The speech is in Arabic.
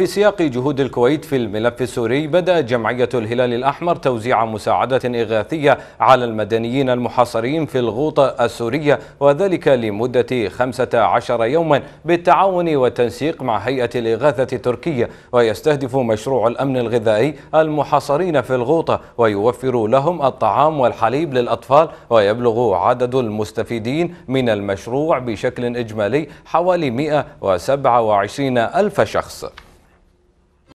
وفي سياق جهود الكويت في الملف السوري بدأت جمعية الهلال الأحمر توزيع مساعدة إغاثية على المدنيين المحاصرين في الغوطة السورية وذلك لمدة 15 يوما بالتعاون والتنسيق مع هيئة الإغاثة التركية ويستهدف مشروع الأمن الغذائي المحاصرين في الغوطة ويوفر لهم الطعام والحليب للأطفال ويبلغ عدد المستفيدين من المشروع بشكل إجمالي حوالي 127 ألف شخص